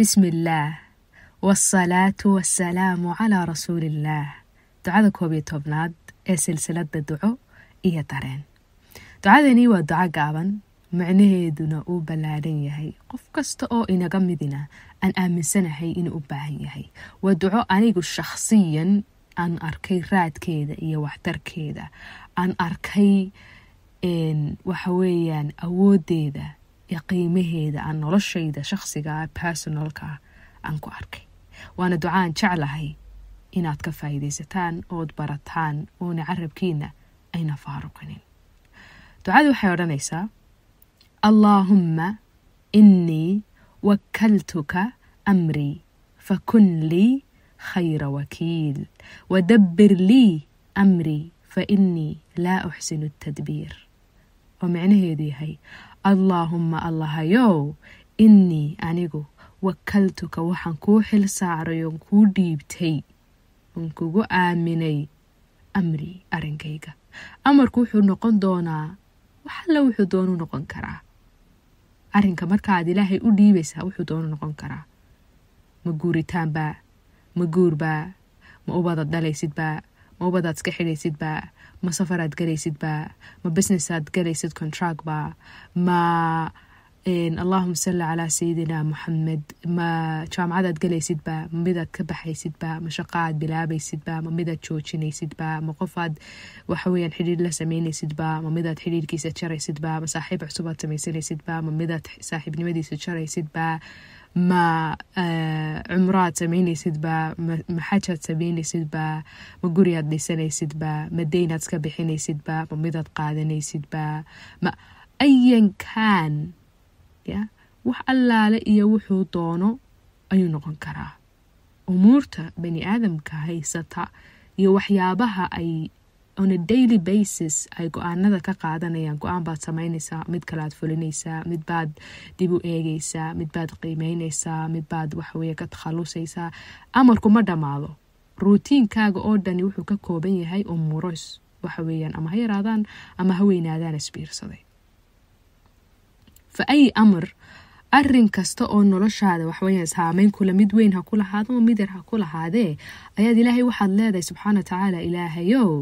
bismi illaah waasalaatu waassalaamu calaa rasuuliillaah ducada koob iyo tobnaad ee silsiladda duco iyo dareen ducadani waa duco gaaban macnaheeduna uu ballaadhan yahay qof kasta oo inaga midina aan aaminsanahay inuu u baahan yahay waa duco anigu shakhsiyan aan arkay raadkeeda iyo waxtarkeeda aan arkay waxa weeyaan awooddeeda iyo qiimaheeda aan noloshayda shaqsigaa ah, personalkaa ah, aan ku arkay waana ducaan jeclahay inaad ka faa'iidaysataan ood barataan oona carabkiina ayna faaruqinin ducadu waxay odhanaysaa allaahumma innii wakaltuka amrii fakun lii khayra wakiil wadabbir lii amrii fa innii laa uxsinu tadbiir oo micnaheedu yahay allaahumma allahayow innii anigu wakaltuka waxaan kuu xil saaray oon kuu dhiibtay oon kugu aaminay amri arrinkayga amarku wuxuu noqon doonaa waxalle wuxuu doonu noqon karaa arrinka markaaad ilaahay u dhiibaysaa wuxuu doonu noqon karaa ma guuritaanbaa ma guurbaa ma ubadaad dhalaysidbaa ma ubadaad iska xidhaysidbaa ma safar safaraad galaysidba ma aad galaysid contract baa ma allahuma salli calaa sayidina maxamed ma jaamacadaad galaysidba ma midaad ka baxaysidba ma shaqaaad bilaabaysidba ma midaad baa ma qofaad waxaweyaan xidhiir la sameynaysidba ma midaad xidhiirkiisa jaraysidba ma saaxiib cusub aad samaysanaysidba ma midaad saaxiibnimadiisa jaraysidba ma cumroaad samaynysidba ma xajaad samaynysidba ma guriaad dhisanaysidba ma deynaad iska bixinaysidba ma midaad qaadanaysidba ma ayankaan ya wax allaale iyo wuxuu doono ayuu noqon karaa umuurta bani aadamka haysata iyo waxyaabaha ay on a daily basis ay go-aanada ka qaadanayaan go-aan baad samaynaysaa mid kale fulinaysaa mid baad dib u eegaysaa mid baad qiimeynaysaa mid baad waxaweye ka takhalusaysaa amarku ma dhammaado ruutiinkaaga oo dhani wuxuu ka kooban yahay umuros waxaweyaan ama ha yaraadaan ama ha weynaadaan isbiirsaday fa ay amar arin kasta oo noloshaada waxweya saameyn kula mid weyn ha ku lahaado oo mid yar ha ku lahaadee ayaad ilaahay waxaad leedahay subxaana wa tacaala ilaahayow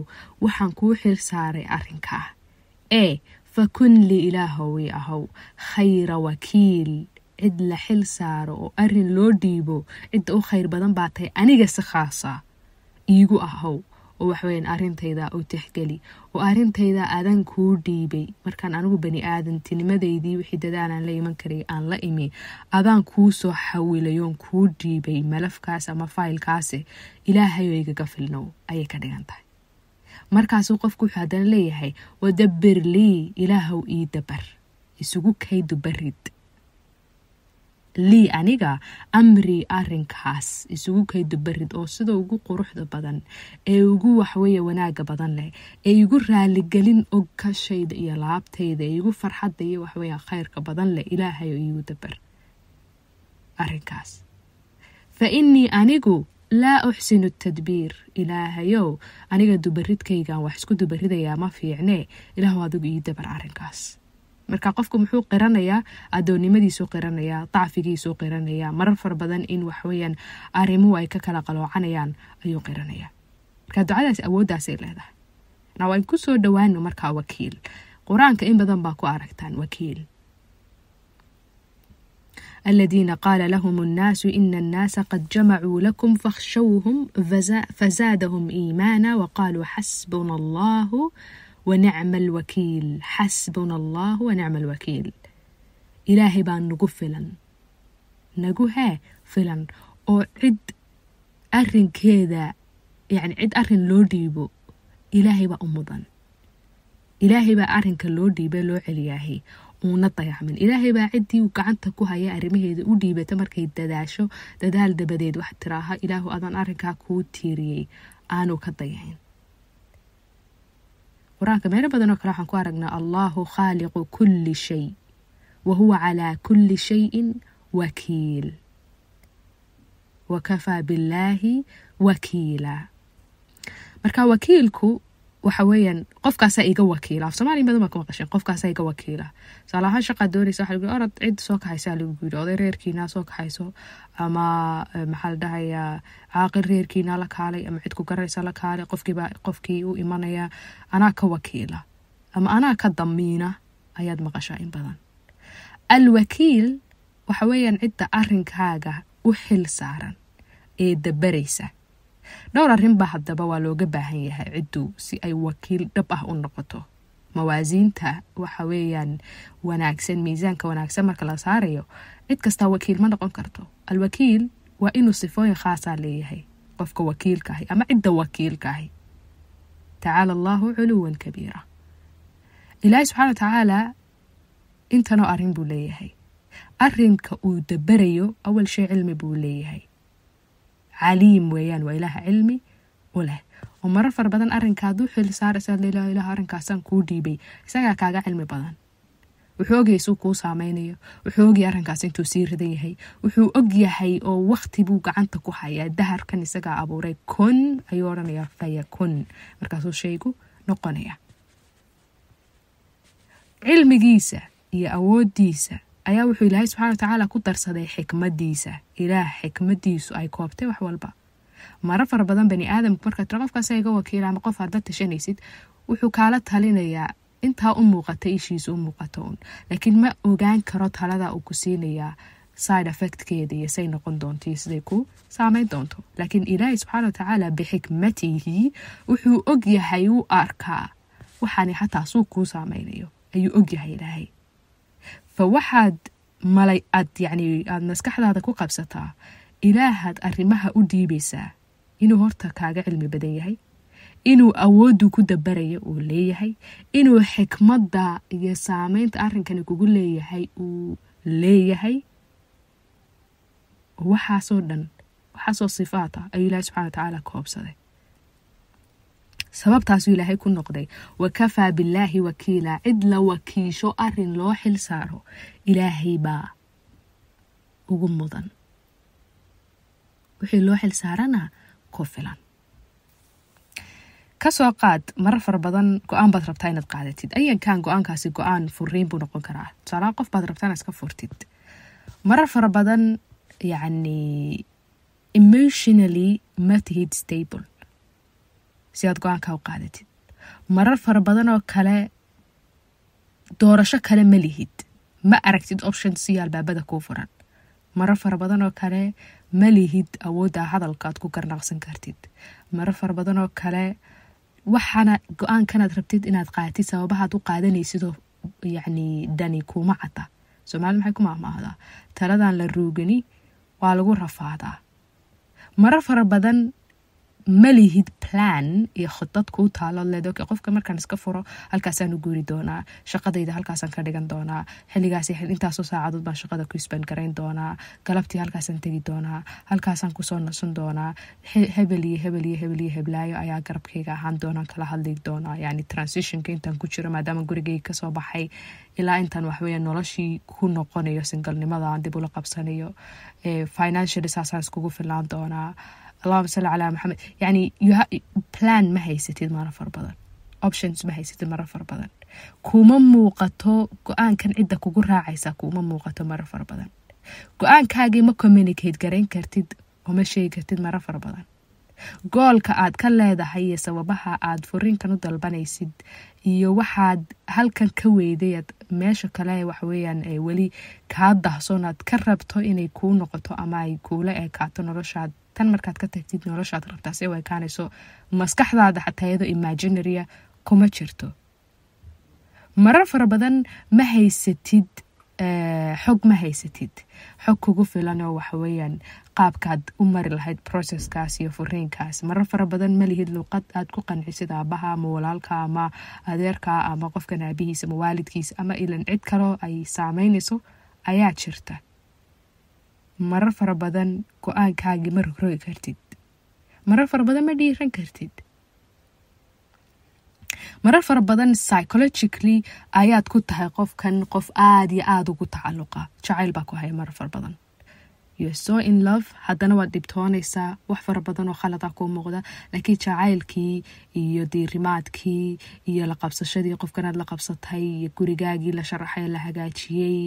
waxaan kuu xil saaray arrinkaa ee fakun li ilaahowi ahow khayra wakiil cid la xil saaro oo arin loo dhiibo cidda u khayr badan baa tahay anigase khaasa iigu ahow oo waxweyan arintayda u tixgeli oo arintayda adan kuu dhiibay markaan anigu bani aadantinimadaydii wixii dadaalaan la iman karay aan la imi adaan kuu soo xawilayoon kuu dhiibay malafkaas ama faylkaase ilaahayo igaga filnow ayay ka dhigan tahay markaasuu qofku wuxuu haddana leeyahay wadabbir lii ilaahow ii dabar isugu kaydu barid lii aniga amri arinkaas isugu kaydu barid oo sida ugu quruxda badan ee ugu waxweye wanaaga badan leh ee igu raaligelin og kashayda iyo laabtayda ee igu farxadda iyo waxweye khayrka badan leh ilaahay igu dabar arinkaas fa innii anigu laa uxsinu tadbiir ilaahayow aniga dubaridkaygan wax isku dubaridayaa ma fiicnee ilaahu adigu ii dabar arinkaas marka qofku muxuu qiranayaa adoonnimadiisuu qiranayaa dacfigiisu qiranayaa marar fara badan in waxweyaan arrimuhu ay ka kala qaloocanayaan ayuu qiranayaa marka ducadaas awooddaasay leedahay na waan ku soo dhowaano markaa wakiil qur-aanka in badan baa ku aragtaan wakiil aladiina qaala lahum annaasu ina annaasa qad jamacuu lakum fakhshawhum fazaadahum iimaana waqaaluu xasbuna allaahu ونعم الوكيل حسبنا الله ونعم الوكيل إلهي بان نقو فلان نقو ها فلان أو عد أرن كذا يعني عد أرن لو ديبو إلهي با أمضان إلهي با أرن كلو ديبو لو علياهي ونطيع من إلهي باعدي وقعنت كوها يا أرمي هيدي ودي بتمر كي تداشو تدال دبديد واحد تراها إله أذن أرنكا كو تيري أنو كضيعين qur-aanka meelo badan oo kale waxaan ku aragnaa allaahu khaaliqu kulli shay wa huwa calaa kulli shayin wakiil wa kafaa billaahi wakiila marka wakiilku waxa weeyaan qofkaasaa iga wakiila af soomaliya badan baa qofkaasaa iga wakiila tusaalahaan shaqaa doonaysa waxa lagu orod cid soo kaxaysaa lagu yidhi oday reerkiinaa soo kaxayso ama eh, maxaa la dhahayaa caaqil reerkiinaa la kaalay ama cid ku garanaysa la kaalay qofkiibaa qofkii u imanaya anaa ka wakiila ama anaa ka damiina ayaad maqashaa in badan alwakiil waxa weeyaan cidda arrinkaaga u xil saaran ee dabaraysa dhowr arrinba haddaba waa looga baahan yahay ciddu si ay wakiil dhab ah u noqoto mawaasiinta waxa weeyaan wanaagsan miisaanka wanaagsan marka la saarayo cid kastaa wakiil ma noqon karto alwakiil waa inuu sifooyin khaasaa ah leeyahay qofka wakiilka ama cidda wakiilkaahi ahi tacaala allaahu culuwan kabiira ilaahi subxana wa tacaala intanoo arrin buu leeyahay arinka uu dabarayo awal shay cilmi buu leeyahay caliim weeyaan waa ilaaha cilmi u leh oo marar fara badan arinka hadduu xilisaar isal arrinkaasaan kuu dhiibay isagaa kaaga cilmi badan wuxuu ogyahay suu kuu saameynayo wuxuu ogyahay arrinkaas intuu sii ridan yahay wuxuu ogyahay oo waqti buu gacanta ku hayaa daharkan isagaa abuuray kun ayuu odhanayaa faya kun markaasuu shaygu noqonaya cilmigiisa iyo awoodiisa ayaa wuxuu ilaahay subxana watacaala ku darsaday xikmadiisa ilaah xikmadiisu ay koobtay wax walba mara fara badan bani aadamku markaad tiro qofkaasa iga ama qof aad la tashanaysid wuxuu kaala talinayaa intaa u muuqata ishiisa u muuqata un laakiin ma ogaan karo talada uu ku siinayaa side effectkeeda iyo say noqon doonto iyo siday ku saameyn doonto laakiin ilaahay subxaana watacaala bixikmatihi wuxuu og yahay wuu arkaa waxaani xataa suu kuu saameynayo ayuu og yahay ilaahay fa waxaad malay aad yani aada maskaxdaada ku qabsataa ilaahaad arrimaha u dhiibaysaa inuu horta kaaga cilmi badan yahay inuu awooddu ku dabarayo uu leeyahay inuu xikmadda iyo saameynta arrinkani kugu leeyahay uu leeyahay waxaasoo dhan waxaasoo sifaata ayuu ilaahi subxana wa tacaala ka hobsaday sababtaasuu ilaahay ku noqday wakafaa billaahi wakiila cid la wakiisho arin loo xil saaro ilaahay baa ugu mudan wixii loo xil saarana ku filan kasoo qaad marar fara badan go-aan baad rabtaa inaad qaadatid ayankan go-aankaasi go-aan furiin buu noqon karaa tusaalahaan qof baad rabtaa inaad iska furtid marar fara badan yacni emotionally ma tihid stable si aad go-aanka u qaadatid marar fara badan oo kale doorasho kale ma lihid ma aragtid option si albaabada kuu furan marar fara badan oo kale ma lihid awoodda hadalka ku garnaqsan kartid marar fara badan oo kale waxaana go-aankanaad rabtid inaad qaatid sababahaad u qaadanaysidoo yacni dani kuma cadda soomaalida maxay ku maahmaahdaa taladan la ruugani waa lagu rafaadaa marar fara badan malihid plan iyo khadad kuu taalo leedoke qofka markaan iska furo halkaasaan u guuri doonaa shaqadayda halkaasaan ka dhigan doonaa xiligaas intaasoo saacadood baan shaqada ku isbaangarayn doonaa galabtii halkaasaan tegi doonaa halkaasaan kusoo nasan doonaa hebel iyo hebel heblaayo ayaa garabkayga ahaan doonaa kala hadli doonaa yani transitionka intaan ku jiro maadaama gurigayga kasoo baxay ilaa intaan waxweya noloshii ku noqonayo singalnimadaan dib ula qabsanayo financially saasaan iskugu filaan doonaa allahuma salli calaa maxamed yacni plan ma haysatid mara fara badan options ma haysatid mara fara badan kuma muuqato go-aankan cidda kugu raacaysa kuma muuqato mara fara badan go-aankaagii ma communicate garayn kartid uma sheegi kartid mara fara badan goolka aad ka leedahay iyo sababaha aad furinkan u dalbanaysid iyo waxaad halkan ka weydayaad meesha kale waxaweyaan weli kaa dahsoonaad ka rabto inay kuu noqoto ama ay kuula ekaato noloshaad tan markaad ka tagtid noloshaad rabtaa se way kaanayso maskaxdaada xataa imaginaria ah kuma jirto marar fara badan ma haysatid eh, xog ma haysatid xog kugu filan oo waxaweyaan qaabkaad u mari lahayd processkaas iyo furiinkaas marar fara badan malihid luuqad aad ku qancisid aabaha ama walaalka ama adeerka ama qofkan aabihiis ama waalidkiis ama ilan cid kaleo ay saameynayso ayaa jirta marar fara badan go-aankaagii ma rogrogi kartid marar fara badan ma dhiiran kartid marar fara badan psychologically ayaad ku tahay qofkan qof aada iyo aada ugu tacaluqa jacayl baa ku haya marar fara badan so in love hadana waad dhibtoonaysaa wax fara badan oo khalada ah kuu muuqda laakiin jacaylkii iyo diirimaadkii iyo la qabsashadii qofkanaad la qabsatay iyo gurigaagii la sharaxay la hagaajiyey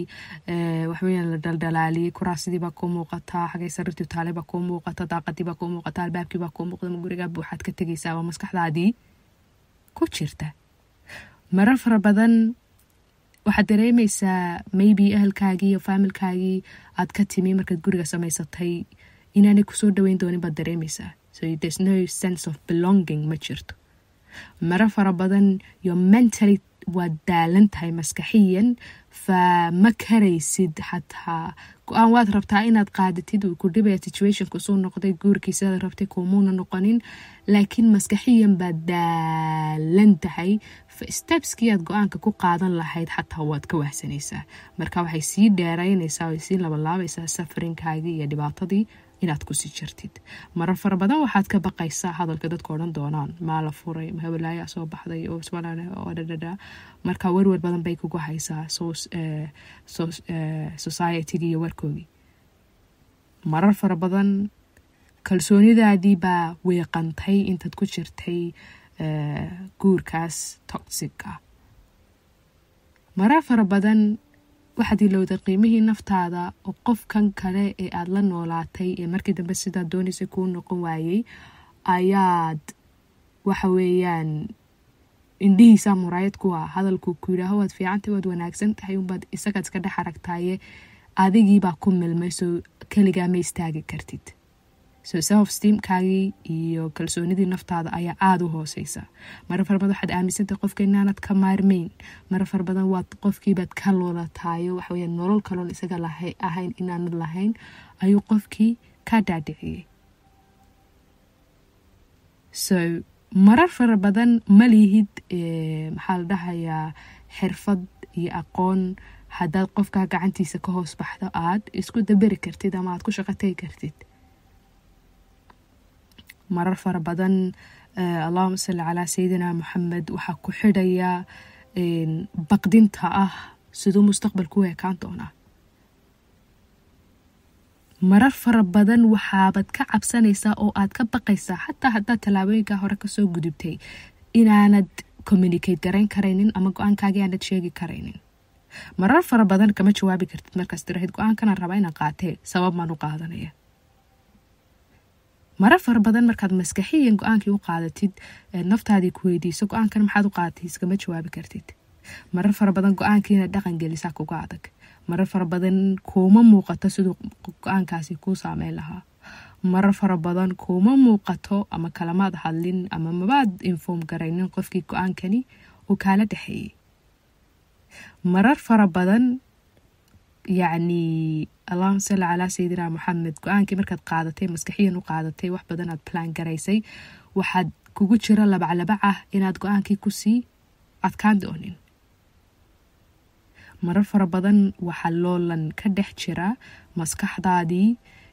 waxweya la dhaldhalaaliyey kuraasidiibaa kuu muuqataa xagay sariirtii taaleybaa kuu muuqata daaqadiibaa kuu muuqata baa kuu muuqda gurigaaba waxaad ka tegaysaa waa maskaxdaadii ku jirta marar fara badan waxaad dareemaysaa maybe ahalkaagii iyo faamilkaagii aad ka timi markaad guriga samaysatay inaanay kusoo dhaweyn doonin baad dareemaysaa so there's no sense of belonging ma jirto maro fara badan yo mentally waad daalan tahay maskaxiyan fama karaysid xataa go-aan waad rabtaa inaad qaadatid uu ku dhibaya situationka usuu noqday guurkii rabtay kumuuna noqonin laakiin maskaxiyan baad daalan tahay stebskii aad go-aanka ku qaadan lahayd xataa waad ka wahsanaysaa marka waxay sii dheeraynaysaa way sii labalaabaysaa safarinkaagii iyo dhibaatadii inaad kusi jirtid marar fara badan waxaad ka baqaysaa hadalka dadka odhan doonaan maa la furay ma soo baxday oo somalilan oo dhadhadha marka werwer badan bay kugu haysaa eh, eh, societygii iyo warkoogii marar fara badan kalsoonidaadii baa weeqantay intaad ku jirtay eh, guurkaas toxic ah marar fara badan waxaad ilowday qiimihii naftaada oo qofkan kale ee aada la noolaatay ee markii dambe sidaad doonaysa kuu noqon waayey ayaad waxa weeyaan indhihiisa muraayad kuwa hadalku ku yidhaaho waad fiicanta waad wanaagsan tahay unbaad isagaad iska dhex aragtaaye adigiibaa ku milmay soo keligaa ma istaagi kartid self steamkaagii iyo kalsoonidii naftaada ayaa aada u hooseysa marar far badan waxaad aaminsantah qofka inaanad ka maarmayn marar far badan waad qofkiibaad ka loolataayo waxaweya nolol kaloon isaga ahayn inaanad lahayn ayuu qofkii ka dhaadhiciyey so marar fara badan ma lihid eh, maxaa la dhahayaa xirfad iyo aqoon haddaad qofka gacantiisa ka hoos baxdo aad isku daberi kartid ama aad ku shaqategi kartid marar fara badan eh, allahuma salli calaa sayidina maxamed waxaa ku xidhaya eh, baqdinta ah siduu mustaqbalku u ekaan doonaa marar fara badan waxaabad ka cabsanaysaa oo aad ka baqaysaa xataa haddaad tallaabooyinkaa hore kasoo gudubtay inaanad communicate garayn karaynin ama go-aankaagii aanad sheegi karaynin marar fara badan kama jawaabi kartid markaas tirahayd go-aankanaan rabaa inaa qaatee sabab maan u qaadanaya marar fara badan markaad maskaxiyan go-aankii u qaadatid naftaadii ku weydiiso go-aankan maxaad u qaadatay iskama jawaabi kartid marar fara badan go aankiina dhaqan gelisaa ah kuga adag marar fara badan kuuma muuqato siduu go-aankaasi kuu saameyn lahaa marar fara badan kuuma muuqato ama kalamaad hadlin ama mabaad inform garaynin qofkii go-aankani uu kaala dhexeeyey marar fara badan yacni allahuma salli calaa sayidina maxamed go-aankii markaad qaadatay maskaxiyan u qaadatay wax badanaad plan garaysay waxaad kugu jira labaclabac ah inaad go-aankii kusii adkaan doonin marar fara badan waxaa loolan ka dhex jira maskaxdaadii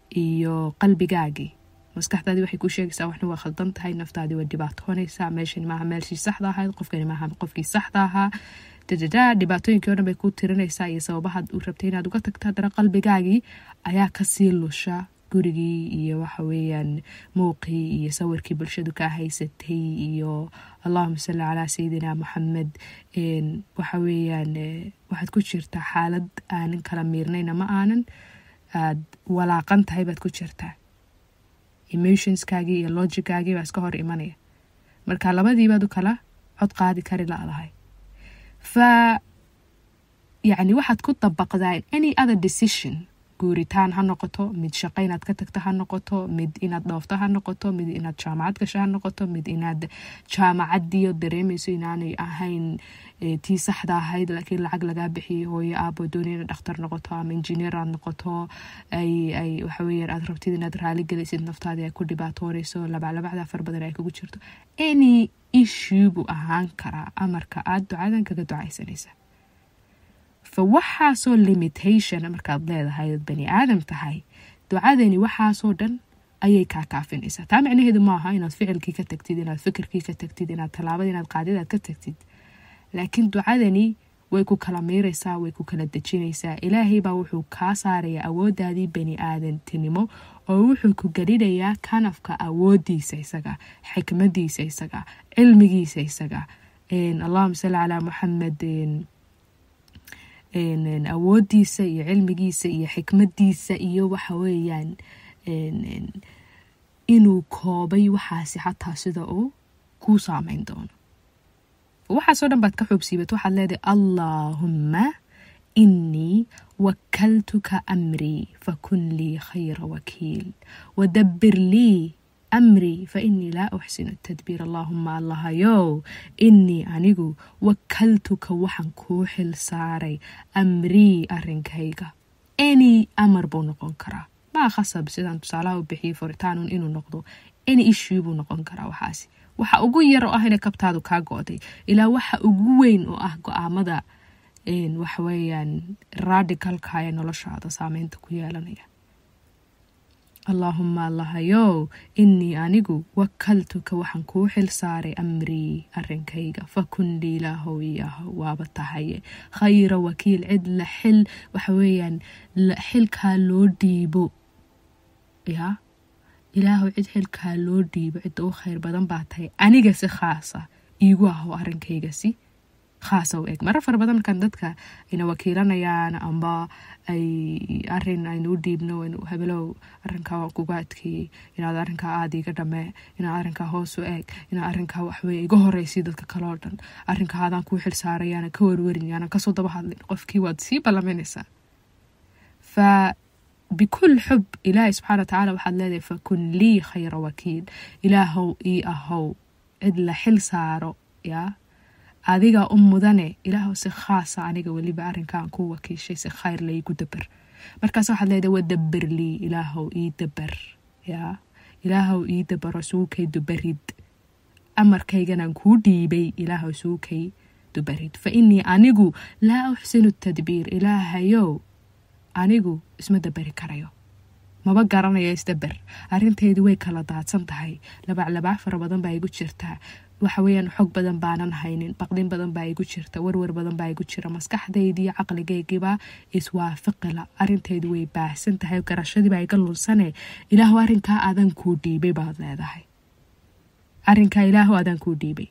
iyo qalbigaagii maskaxdaadii waxay ku sheegaysaa waxna waa khaldan tahay naftaadii waa dhibaato honeysaa meeshani maaha meelshii saxda ahayd qofkani maaha qofkii saxda ahaa dadada dhibaatooyinkii o dhan bay ku tirinaysaa iyo sababaha u rabtay inaad uga tagta haddana qalbigaagii ayaa kasii lusha gurigii iyo waxa weeyaan muuqii iyo sawirkii bulshadu kaa haysatay iyo allahuma salli calaa sayidina maxamed waxa weeyaan e, waxaad ku jirtaa xaalad aanan kala miirnayn ama aanan aad walaaqan tahay baad ku jirtaa emotionskaagii iyo logigaagii baa iska hor imanaya marka labadiibaad u kala cod qaadi kari la-dahay ف يعني واحد كنت طبق زين any other decision guuritaan ha noqoto mid shaqo inaad ka tagta ha noqoto mid inaad dhoofto ha noqoto mid inaad jaamacad gasho ha noqoto mid inaad jaamacadiio dareemayso inaanay ahayn eh, tii saxda ahayd laakiin lacag lagaa bixiyay hooyo aabo dooni ina dhakhtar noqoto ama injineer aad noqoto waxawey aad rabtid inaad raaligelaysid naftaadii ay ku dhibaatoonayso labaclabacda afar badan ay kugu jirto any issue buu ahaan karaa amarka aad ducadan kaga ducaysanaysa so waxaasoo limitation markaad leedahay ad bani aadam tahay ducadani waxaasoo dhan ayay kaa kaafinaysaa taa macnaheedu maaha inaad ficilkii ka tagtid inaad fikirkii ka tagtid inaad tallaabada inaad qaadidaad ka tagtid laakiin ducadani way ku kala miiraysaa way ku kala dejinaysaa ilaahaybaa wuxuu kaa saarayaa awooddaadii bani aadantinimo oo wuxuu ku gelinayaa kanafka awoodiisa isaga xikmadiisa isaga cilmigiisa isaga allahuma salli calaa muxamed awoodiisa iyo cilmigiisa iyo xikmadiisa iyo waxa weeyaan inuu koobay waxaasi xataa sida uu kuu saameyn doono waxaasoo dhan baad ka xoogsiibad waxaad leedahay allaahumma inii wakaltuka amrii fakun lii khayra wakiil wadabbir lii amrii fa inii laa uxsinu tadbiir allaahuma allahayow inii anigu wakaltuka waxaan kuu xil saaray amrii arinkayga any amar buu noqon karaa maa khasab sidaan tusaalaha u bixiya furitaanun inuu noqdo any issue buu noqon karaa waxaasi waxa ugu yar oo ahna kabtaadu kaa go-day ilaa waxa ugu weyn oo ah go-aamada waxaweyaan radicalka ee noloshaada saameynta ku yeelanaya allaahuma allahayow innii anigu wakaltuka waxaan kuu xil saaray amrii arinkayga fakun lii ilaahow iyahow waaba tahaye khayra wakiil cid la xil waxa weeyaan xilkaa loo dhiibo yaa ilaahow cid xilkaa loo dhiibo cidda u khayr badan baa tahay aniga si khaasa iigu ahow arrinkaygasi khaasa u eg marar fara badan markaan dadka ina wakiilanayaan amba ay arin aynu u dhiibno habelow arinkaa arinka kuga adkeeyey inaad arinka aada iga dhamee inaad arinka hoos u eeg inaad arinkaa waxweye iga horeysiy dadka kaloo dhan arinka aadaan ku xilsaaray aanan ka warwarin aanan kasoo daba hadlin qofkii waad sii ballaminaysaa fa bikul xub ilaahi subxaana watacaala waxaad leedahay fakun lii khayra wakiil ilaahow ii ahow cid la xil saaro yaa adiga u um mudane ilaahw si khaasa aniga weliba arinkan ku wakiishay si khayr la dabar markaas waxaad leedahay waa dabar lii ilaahow ii dabar yaa ilaahow ii dabaro suukay dubarid amarkayganaan kuu dhiibay ilaahow suukay dubarid fa inii anigu laa uxsinu tadbiir ilaahayow anigu isma dabari karayo maba garanayo isdabar arrintaydu way kala daadsan tahay labaac labaac fara badan baa igu jirtaa waxa xog badan baanan haynin baqdin badan baa igu jirta warwar badan baa igu jira maskaxdaydiiyo caqligaygiibaa iswaafaqila arintaydu way baahsan tahay garashadiibaa iga lunsane ilaahu arinkaa aadan kuu dhiibay baad leedahay arinkaa ilaahu aadan kuu dhiibay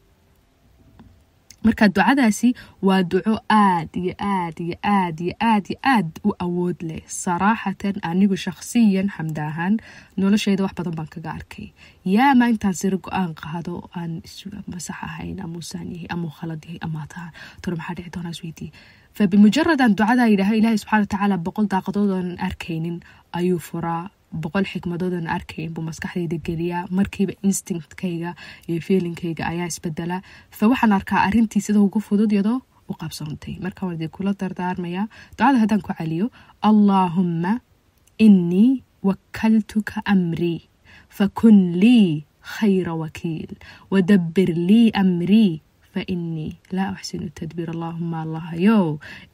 marka ducadaasi waa duco aad iyo aad iyo aad iyo aad iyo aad u awood leh saraaxatan anigu shakhsiyan xamda ahaan nolosheyda wax badan baan kaga arkay yaama intaan siro go-aan qaado aan masax ahayn amuusaan yahay amau khalad yahay amaa tahaan maxaa dhici doonaa isweydiye fabimujaradaan ducadaa yidhaaha ilaahay subxana wa tacaala boqol daaqadoodan arkaynin ayuu furaa boqol xikmadoodan arkay inbuu maskaxdayda geliyaa markiiba instinctkayga iyo feelinkayga ayaa isbedela fa waxaan arkaa arintii sida ugu fudud yadoo u qabsoontay marka waa dee kula dardaarmayaa ducada haddaan ku celiyo allaahumma innii wakaltuka amrii fakun lii khayra wakiil wadabir lii amrii fainii laa axsinu tadbiir allaahuma allahayow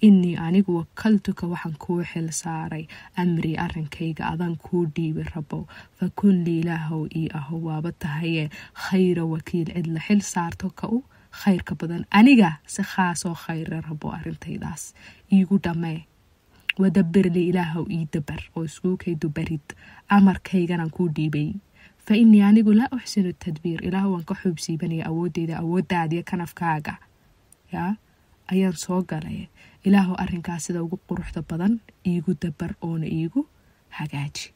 inii anigu wakaltuka waxaan kuu xil saaray amrii arrinkayga adaan kuu dhiibay rabow fakun lii ilaahow io ahow waaba tahayee khayra wakiil cidla xil saarto ka u khayrka badan aniga si khaasoo khayra rabo arrintaydaas iigu dhammee wadabir lii ilaahow ii dabar oo iskuukay dubarid amarkayganaan kuu dhiibay fa inii anigu laa uxsinu tadbiir ilaah waan ka xoob siibanaya awoodeyda awooddaadiyo kanafkaaga yaa ayaan soo galay ilaahoo arrinkaas sida ugu quruxda badan iigu dabar oona iigu hagaaji